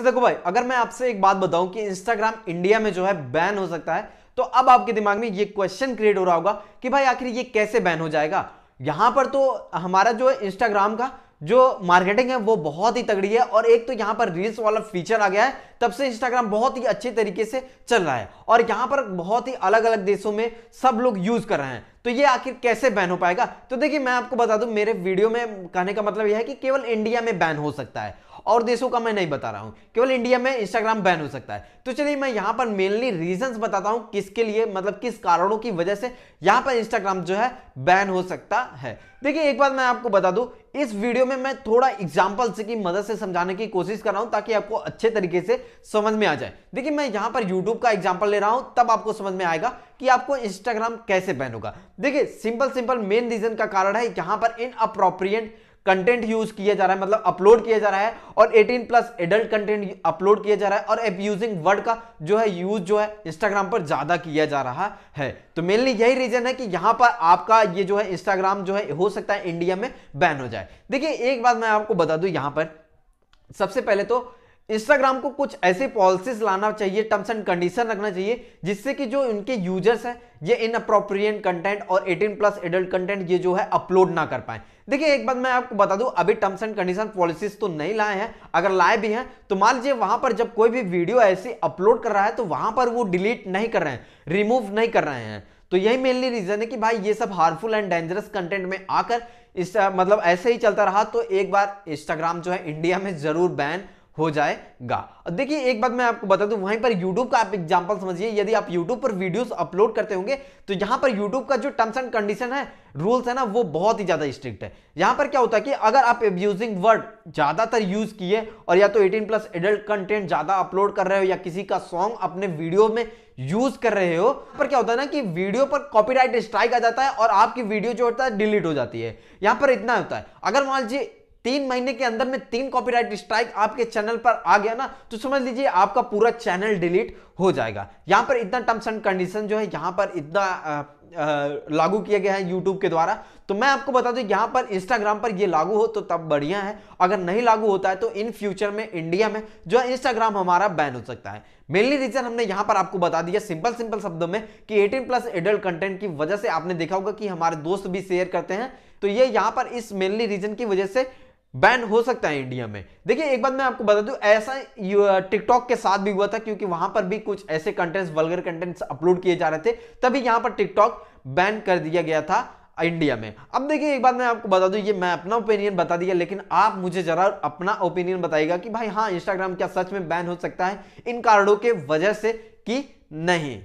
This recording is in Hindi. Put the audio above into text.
तो देखो भाई अगर मैं आपसे एक बात बताऊं कि इंस्टाग्राम इंडिया में जो है बैन हो सकता है तो अब आपके दिमाग में ये क्वेश्चन क्रिएट हो रहा होगा कि भाई आखिर ये कैसे बैन हो जाएगा यहां पर तो हमारा जो इंस्टाग्राम का जो मार्केटिंग है वो बहुत ही तगड़ी है और एक तो यहाँ पर रील्स वाला फीचर आ गया है तब से इंस्टाग्राम बहुत ही अच्छे तरीके से चल रहा है और यहाँ पर बहुत ही अलग अलग देशों में सब लोग यूज कर रहे हैं तो ये आखिर कैसे बैन हो पाएगा तो देखिए मैं आपको बता दूं मेरे वीडियो में कहने का मतलब यह है कि केवल इंडिया में बैन हो सकता है और देशों का मैं नहीं बता रहा हूं केवल इंडिया में इंस्टाग्राम बैन हो सकता है तो चलिए मैं यहां पर मेनली रीजंस बताता हूं किसके लिए मतलब किस कारणों की वजह से यहां पर इंस्टाग्राम जो है बैन हो सकता है देखिए एक बात मैं आपको बता दूं इस वीडियो में मैं थोड़ा एग्जाम्पल की मदद से समझाने की कोशिश कर रहा हूं ताकि आपको अच्छे तरीके से समझ में आ जाए देखिए मैं यहां पर यूट्यूब का एग्जाम्पल ले रहा हूं तब आपको समझ में आएगा कि आपको इंस्टाग्राम कैसे बैन होगा देखिए सिंपल सिंपल मेन रीजन का कारण है यहां पर इन अप्रोप्रिएट कंटेंट यूज किया जा रहा है मतलब अपलोड किया जा रहा है और 18 प्लस एडल्ट कंटेंट अपलोड किया जा रहा है और एब्यूजिंग वर्ड का जो है यूज जो है इंस्टाग्राम पर ज्यादा किया जा रहा है तो मेनली यही रीजन है कि यहां पर आपका ये जो है इंस्टाग्राम जो है हो सकता है इंडिया में बैन हो जाए देखिए एक बात मैं आपको बता दू यहां पर सबसे पहले तो इंस्टाग्राम को कुछ ऐसी पॉलिसीज लाना चाहिए टर्म्स एंड कंडीशन रखना चाहिए जिससे कि जो इनके यूजर्स हैं ये इन अप्रोप्रिएट कंटेंट और 18 प्लस एडल्ट कंटेंट ये जो है अपलोड ना कर पाए देखिए एक बात मैं आपको बता दूं अभी टर्म्स एंड कंडीशन पॉलिसीज तो नहीं लाए हैं अगर लाए भी हैं तो मान लीजिए वहां पर जब कोई भी वीडियो ऐसी अपलोड कर रहा है तो वहां पर वो डिलीट नहीं कर रहे हैं रिमूव नहीं कर रहे हैं तो यही मेनली रीजन है कि भाई ये सब हार्मफुल एंड डेंजरस कंटेंट में आकर इस मतलब ऐसे ही चलता रहा तो एक बार इंस्टाग्राम जो है इंडिया में जरूर बैन हो जाएगा और देखिए एक बात मैं आपको बता दूं वहीं पर YouTube का आप एग्जांपल समझिए यदि आप YouTube पर वीडियोस अपलोड करते होंगे तो यहां पर YouTube का जो टर्म्स एंड कंडीशन है रूल्स है ना वो बहुत ही ज्यादा स्ट्रिक्ट है यहां पर क्या होता है कि अगर आप एब्यूजिंग वर्ड ज्यादातर यूज किए और या तो 18 प्लस एडल्ट कंटेंट ज्यादा अपलोड कर रहे हो या किसी का सॉन्ग अपने वीडियो में यूज कर रहे हो पर क्या होता है ना कि वीडियो पर कॉपीराइट स्ट्राइक आ जाता है और आपकी वीडियो जो होता है डिलीट हो जाती है यहां पर इतना होता है अगर मान लीजिए तीन महीने के अंदर में तीन कॉपीराइट स्ट्राइक आपके चैनल पर आ गया ना तो समझ लीजिए आपका पूरा चैनल डिलीट हो जाएगा यहां पर इतना टर्म्स एंड कंडीशन जो है यहां पर इतना लागू किया गया है यूट्यूब के द्वारा तो मैं आपको बता दूं यहां पर इंस्टाग्राम पर ये लागू हो तो तब बढ़िया है अगर नहीं लागू होता है तो इन फ्यूचर में इंडिया में जो है इंस्टाग्राम हमारा बैन हो सकता है मेनली रीजन हमने यहां पर आपको बता दिया सिंपल सिंपल शब्दों में कि 18 प्लस एडल्ट कंटेंट की वजह से आपने देखा होगा कि हमारे दोस्त भी शेयर करते हैं तो ये यहां पर इस मेनली रीजन की वजह से बैन हो सकता है इंडिया में देखिए एक बात मैं आपको बता दूं ऐसा टिकटॉक के साथ भी हुआ था क्योंकि वहां पर भी कुछ ऐसे कंटेंट्स वल्गर कंटेंट्स अपलोड किए जा रहे थे तभी यहां पर टिकटॉक बैन कर दिया गया था इंडिया में अब देखिए एक बात मैं आपको बता दूं ये मैं अपना ओपिनियन बता दिया लेकिन आप मुझे जरा अपना ओपिनियन बताइएगा कि भाई हाँ इंस्टाग्राम क्या सच में बैन हो सकता है इन कारणों के वजह से कि नहीं